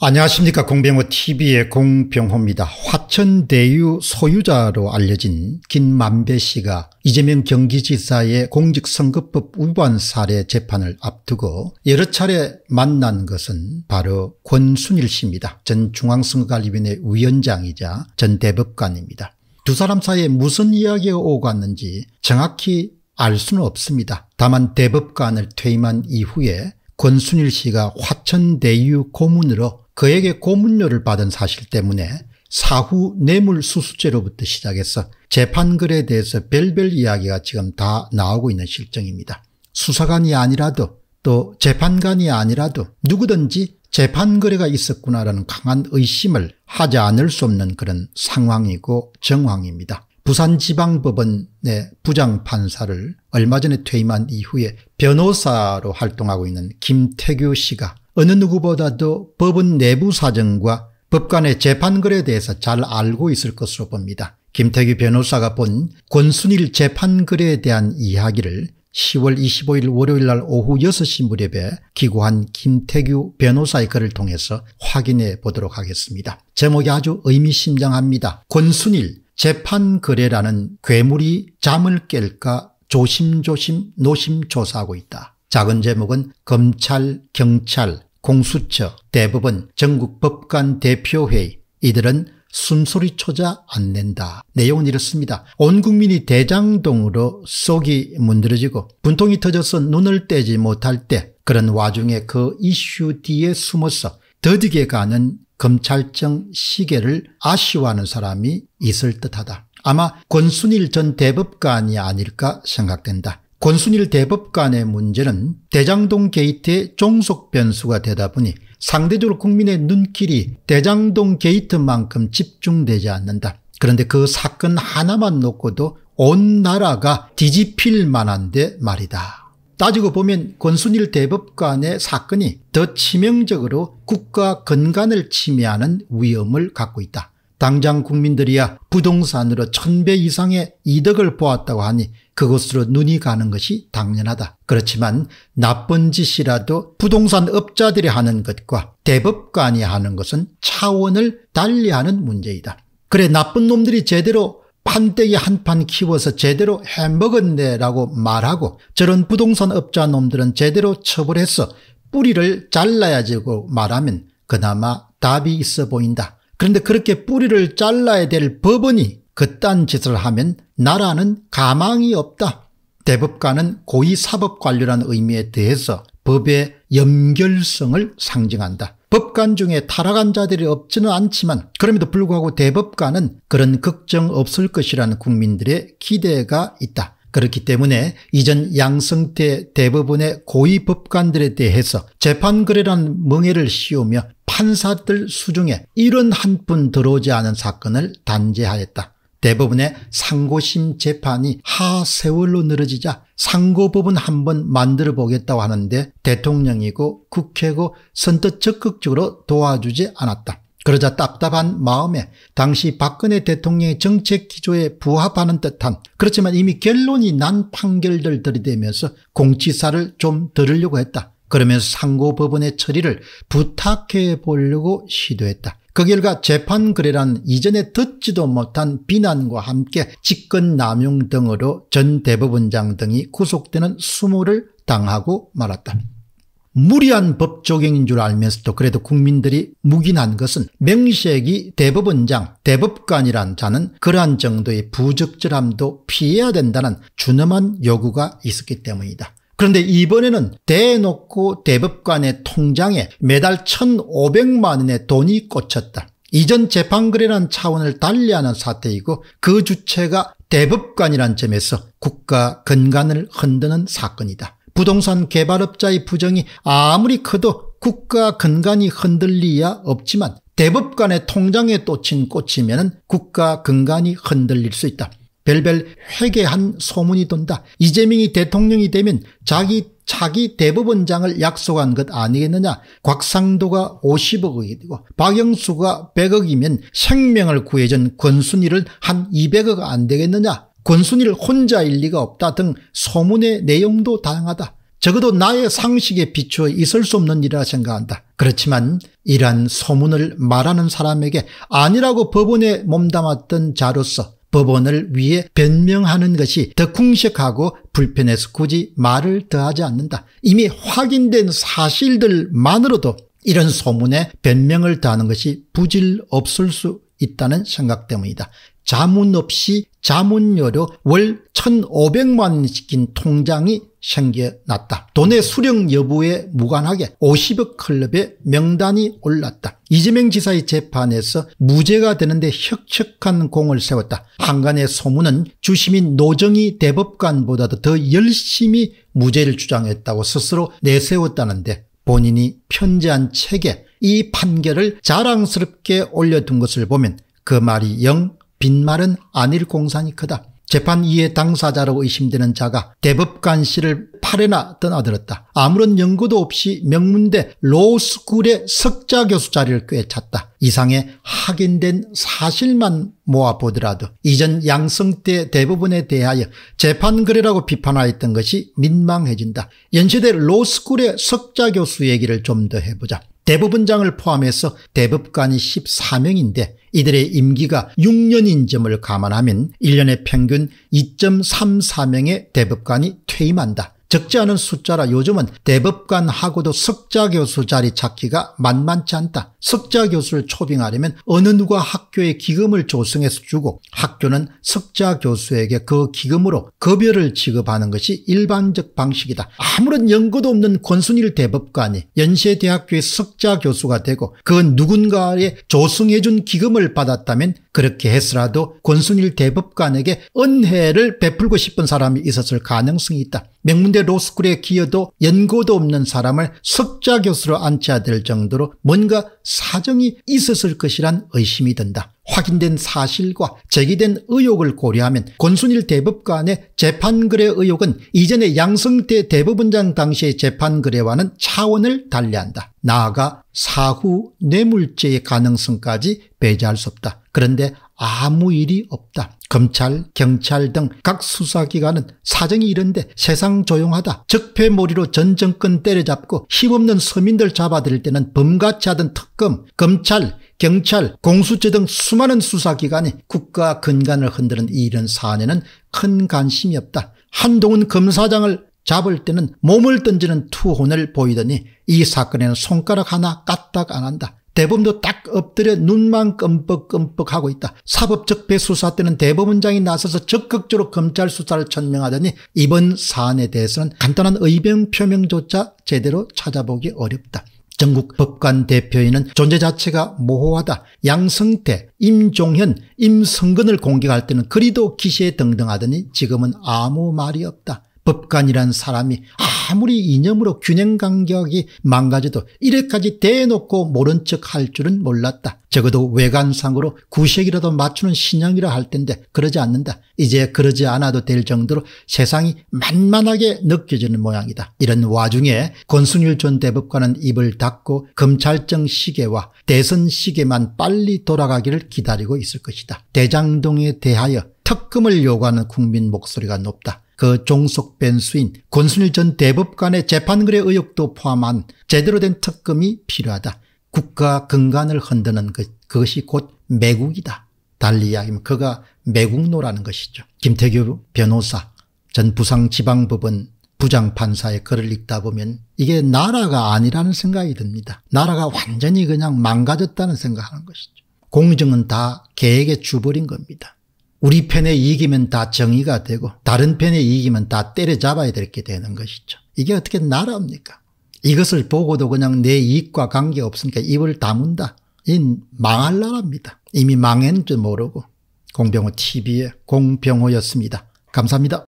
안녕하십니까 공병호 tv의 공병호입니다. 화천대유 소유자로 알려진 김만배 씨가 이재명 경기지사의 공직선거법 위반 사례 재판을 앞두고 여러 차례 만난 것은 바로 권순일 씨입니다. 전 중앙선거관리위원회 위원장이자 전 대법관입니다. 두 사람 사이에 무슨 이야기가 오갔는지 정확히 알 수는 없습니다. 다만 대법관을 퇴임한 이후에 권순일 씨가 화천대유 고문으로 그에게 고문료를 받은 사실 때문에 사후 뇌물수수죄로부터 시작해서 재판글에 대해서 별별 이야기가 지금 다 나오고 있는 실정입니다. 수사관이 아니라도 또 재판관이 아니라도 누구든지 재판거래가 있었구나라는 강한 의심을 하지 않을 수 없는 그런 상황이고 정황입니다. 부산지방법원의 부장판사를 얼마 전에 퇴임한 이후에 변호사로 활동하고 있는 김태규 씨가 어느 누구보다도 법원 내부 사정과 법관의 재판글에 대해서 잘 알고 있을 것으로 봅니다. 김태규 변호사가 본 권순일 재판글에 대한 이야기를 10월 25일 월요일 날 오후 6시 무렵에 기고한 김태규 변호사의 글을 통해서 확인해 보도록 하겠습니다. 제목이 아주 의미심장합니다. 권순일 재판거래라는 괴물이 잠을 깰까 조심조심 노심조사하고 있다. 작은 제목은 검찰, 경찰, 공수처, 대법원, 전국법관 대표회의 이들은 숨소리 초자 안 낸다. 내용은 이렇습니다. 온 국민이 대장동으로 속이 문드러지고 분통이 터져서 눈을 떼지 못할 때 그런 와중에 그 이슈 뒤에 숨어서 더디게 가는 검찰청 시계를 아쉬워하는 사람이 있을 듯하다. 아마 권순일 전 대법관이 아닐까 생각된다. 권순일 대법관의 문제는 대장동 게이트의 종속 변수가 되다 보니 상대적으로 국민의 눈길이 대장동 게이트만큼 집중되지 않는다. 그런데 그 사건 하나만 놓고도 온 나라가 뒤집힐 만한데 말이다. 따지고 보면 권순일 대법관의 사건이 더 치명적으로 국가 건간을 침해하는 위험을 갖고 있다. 당장 국민들이야 부동산으로 천 배 이상의 이득을 보았다고 하니 그것으로 눈이 가는 것이 당연하다. 그렇지만 나쁜 짓이라도 부동산 업자들이 하는 것과 대법관이 하는 것은 차원을 달리하는 문제이다. 그래 나쁜 놈들이 제대로 판때기 한판 키워서 제대로 해먹었네라고 말하고 저런 부동산 업자 놈들은 제대로 처벌해서 뿌리를 잘라야지고 말하면 그나마 답이 있어 보인다. 그런데 그렇게 뿌리를 잘라야 될 법원이 그딴 짓을 하면 나라는 가망이 없다. 대법관은 고위사법관료란 의미에 대해서 법의 연결성을 상징한다. 법관 중에 타락한 자들이 없지는 않지만 그럼에도 불구하고 대법관은 그런 걱정 없을 것이라는 국민들의 기대가 있다. 그렇기 때문에 이전 양성태 대법원의 고위 법관들에 대해서 재판거래란 멍해를 씌우며 판사들 수중에 이런 한분 들어오지 않은 사건을 단죄하였다. 대부분의 상고심 재판이 하세월로 늘어지자 상고법은 한번 만들어 보겠다고 하는데 대통령이고 국회고 선뜻 적극적으로 도와주지 않았다. 그러자 답답한 마음에 당시 박근혜 대통령의 정책 기조에 부합하는 듯한 그렇지만 이미 결론이 난 판결들 들이되면서 공치사를 좀 들으려고 했다. 그러면서 상고법원의 처리를 부탁해 보려고 시도했다. 그 결과 재판거래란 이전에 듣지도 못한 비난과 함께 직권남용 등으로 전 대법원장 등이 구속되는 수모를 당하고 말았다. 무리한 법조경인 줄 알면서도 그래도 국민들이 묵인한 것은 명색이 대법원장, 대법관이란 자는 그러한 정도의 부적절함도 피해야 된다는 준엄한 요구가 있었기 때문이다. 그런데 이번에는 대놓고 대법관의 통장에 매달 1,500만 원의 돈이 꽂혔다. 이전 재판거래라는 차원을 달리하는 사태이고 그 주체가 대법관이란 점에서 국가 근간을 흔드는 사건이다. 부동산 개발업자의 부정이 아무리 커도 국가 근간이 흔들리야 없지만 대법관의 통장에 또친 꽂히면 국가 근간이 흔들릴 수 있다. 별별 회개한 소문이 돈다. 이재명이 대통령이 되면 자기 차기 대법원장을 약속한 것 아니겠느냐. 곽상도가 50억이 고 박영수가 100억이면 생명을 구해준 권순이를 한 200억 안 되겠느냐. 권순이 혼자일 리가 없다 등 소문의 내용도 다양하다. 적어도 나의 상식에 비추어 있을 수 없는 일이라 생각한다. 그렇지만 이러한 소문을 말하는 사람에게 아니라고 법원에 몸담았던 자로서 법원을 위해 변명하는 것이 더 궁색하고 불편해서 굳이 말을 더하지 않는다. 이미 확인된 사실들만으로도 이런 소문에 변명을 더하는 것이 부질 없을 수 있다는 생각 때문이다. 자문 없이 자문료로 월1 5 0 0만원 시킨 통장이 생겨났다. 돈의 수령 여부에 무관하게 50억 클럽의 명단이 올랐다. 이재명 지사의 재판에서 무죄가 되는데 혁혁한 공을 세웠다. 한간의 소문은 주심인 노정희 대법관보다도 더 열심히 무죄를 주장했다고 스스로 내세웠다는데 본인이 편지한 책에 이 판결을 자랑스럽게 올려둔 것을 보면 그 말이 영 빈말은 아닐 공산이 크다. 재판 이해 당사자로 의심되는 자가 대법관 씨를 팔에나 떠나들었다. 아무런 연구도 없이 명문대 로스쿨의 석자 교수 자리를 꿰찼다. 이상의 확인된 사실만 모아보더라도 이전 양성태 대부분에 대하여 재판거래라고 비판하였던 것이 민망해진다. 연세대 로스쿨의 석자 교수 얘기를 좀 더 해보자. 대법원장을 포함해서 대법관이 14명인데 이들의 임기가 6년인 점을 감안하면 1년에 평균 2.34명의 대법관이 퇴임한다. 적지 않은 숫자라 요즘은 대법관하고도 석자 교수 자리 찾기가 만만치 않다. 석자 교수를 초빙하려면 어느 누가 학교에 기금을 조성해서 주고 학교는 석자 교수에게 그 기금으로 급여를 지급하는 것이 일반적 방식이다. 아무런 연고도 없는 권순일 대법관이 연세대학교의 석자 교수가 되고 그 누군가의 조성해준 기금을 받았다면 그렇게 했서라도 권순일 대법관에게 은혜를 베풀고 싶은 사람이 있었을 가능성이 있다. 명문대 로스쿨에 기여도 연고도 없는 사람을 석자 교수로 앉혀야 될 정도로 뭔가 사정이 있었을 것이란 의심이 든다. 확인된 사실과 제기된 의혹을 고려하면 권순일 대법관의 재판거래 의혹은 이전의 양승태 대법원장 당시의 재판거래와는 차원을 달리한다. 나아가 사후 뇌물죄의 가능성까지 배제할 수 없다. 그런데 아무 일이 없다. 검찰, 경찰 등 각 수사기관은 사정이 이런데 세상 조용하다. 적폐몰이로 전 정권 때려잡고 힘없는 서민들 잡아들일 때는 범같이 하던 특검, 검찰, 경찰, 공수처 등 수많은 수사기관이 국가 근간을 흔드는 이런 사안에는 큰 관심이 없다. 한동훈 검사장을 잡을 때는 몸을 던지는 투혼을 보이더니 이 사건에는 손가락 하나 까딱 안 한다. 대법도 딱 엎드려 눈만 끔뻑끔뻑하고 있다. 사법적 배수사 때는 대법원장이 나서서 적극적으로 검찰 수사를 천명하더니 이번 사안에 대해서는 간단한 의병 표명조차 제대로 찾아보기 어렵다. 전국 법관 대표인은 존재 자체가 모호하다. 양성태, 임종현, 임성근을 공격할 때는 그리도 기세 등등하더니 지금은 아무 말이 없다. 법관이란 사람이 아무리 이념으로 균형감격이 망가져도 이래까지 대놓고 모른 척 할 줄은 몰랐다. 적어도 외관상으로 구색이라도 맞추는 신형이라 할 텐데 그러지 않는다. 이제 그러지 않아도 될 정도로 세상이 만만하게 느껴지는 모양이다. 이런 와중에 권순일 전 대법관은 입을 닫고 검찰청 시계와 대선 시계만 빨리 돌아가기를 기다리고 있을 것이다. 대장동에 대하여 특검을 요구하는 국민 목소리가 높다. 그 종속변 수인 권순일 전 대법관의 재판글의 의혹도 포함한 제대로 된 특검이 필요하다. 국가 근간을 흔드는 것, 그것이 곧 매국이다. 달리 이야기하면 그가 매국노라는 것이죠. 김태규 변호사 전 부상지방법원 부장판사의 글을 읽다 보면 이게 나라가 아니라는 생각이 듭니다. 나라가 완전히 그냥 망가졌다는 생각하는 것이죠. 공정은 다 계획에 주버린 겁니다. 우리 편에이기면다 정의가 되고 다른 편에이기면다 때려잡아야 될 게 되는 것이죠. 이게 어떻게 나라입니까? 이것을 보고도 그냥 내 이익과 관계없으니까 입을 다문다. 이 망할 나라입니다. 이미 망했는 줄 모르고 공병호 TV의 공병호였습니다. 감사합니다.